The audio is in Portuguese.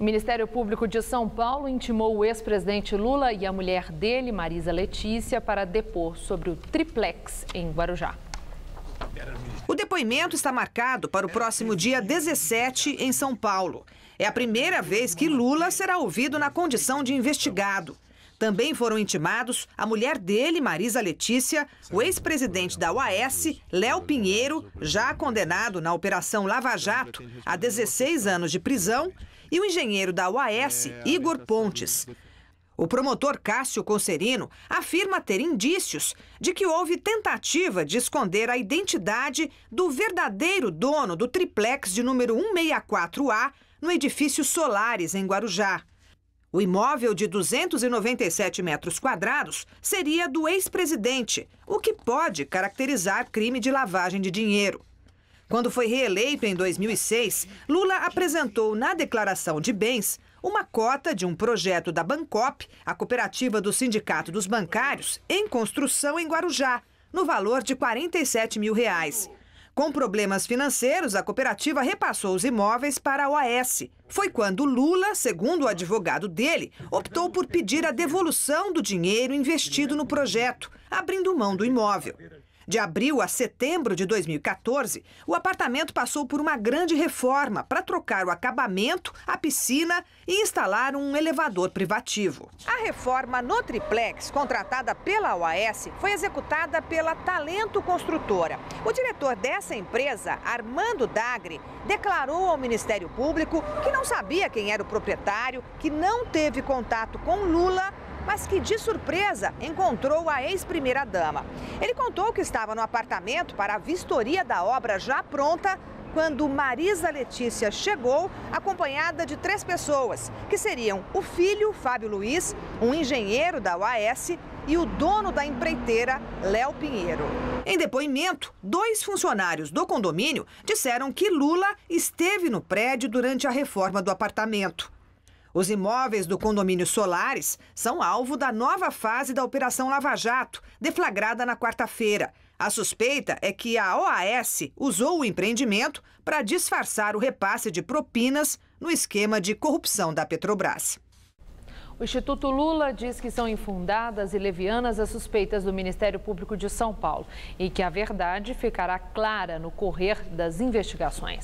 O Ministério Público de São Paulo intimou o ex-presidente Lula e a mulher dele, Marisa Letícia, para depor sobre o triplex em Guarujá. O depoimento está marcado para o próximo dia 17 em São Paulo. É a primeira vez que Lula será ouvido na condição de investigado. Também foram intimados a mulher dele, Marisa Letícia, o ex-presidente é da UAS, Léo Pinheiro, já condenado na Operação Lava Jato a 16 anos de prisão, e o engenheiro da UAS, é, Igor Pontes. O promotor Cássio Concerino afirma ter indícios de que houve tentativa de esconder a identidade do verdadeiro dono do triplex de número 164A no edifício Solares, em Guarujá. O imóvel de 297 metros quadrados seria do ex-presidente, o que pode caracterizar crime de lavagem de dinheiro. Quando foi reeleito em 2006, Lula apresentou na declaração de bens uma cota de um projeto da Bancop, a cooperativa do Sindicato dos Bancários, em construção em Guarujá, no valor de 47 mil reais. Com problemas financeiros, a cooperativa repassou os imóveis para a OAS. Foi quando Lula, segundo o advogado dele, optou por pedir a devolução do dinheiro investido no projeto, abrindo mão do imóvel. De abril a setembro de 2014, o apartamento passou por uma grande reforma para trocar o acabamento, a piscina e instalar um elevador privativo. A reforma no triplex, contratada pela OAS, foi executada pela Talento Construtora. O diretor dessa empresa, Armando Dagre, declarou ao Ministério Público que não sabia quem era o proprietário, que não teve contato com Lula mas que de surpresa encontrou a ex-primeira-dama. Ele contou que estava no apartamento para a vistoria da obra já pronta quando Marisa Letícia chegou, acompanhada de três pessoas, que seriam o filho, Fábio Luiz, um engenheiro da UAS e o dono da empreiteira, Léo Pinheiro. Em depoimento, dois funcionários do condomínio disseram que Lula esteve no prédio durante a reforma do apartamento. Os imóveis do condomínio Solares são alvo da nova fase da Operação Lava Jato, deflagrada na quarta-feira. A suspeita é que a OAS usou o empreendimento para disfarçar o repasse de propinas no esquema de corrupção da Petrobras. O Instituto Lula diz que são infundadas e levianas as suspeitas do Ministério Público de São Paulo e que a verdade ficará clara no correr das investigações.